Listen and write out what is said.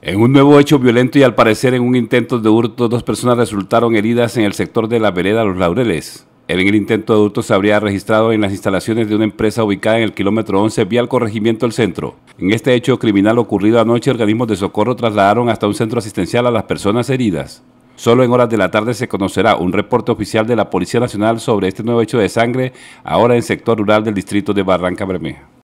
En un nuevo hecho violento y al parecer en un intento de hurto, dos personas resultaron heridas en el sector de la vereda Los Laureles. En el intento de hurto se habría registrado en las instalaciones de una empresa ubicada en el kilómetro 11 vía al corregimiento del centro. En este hecho criminal ocurrido anoche, organismos de socorro trasladaron hasta un centro asistencial a las personas heridas. Solo en horas de la tarde se conocerá un reporte oficial de la Policía Nacional sobre este nuevo hecho de sangre, ahora en sector rural del distrito de Barranca Bermeja.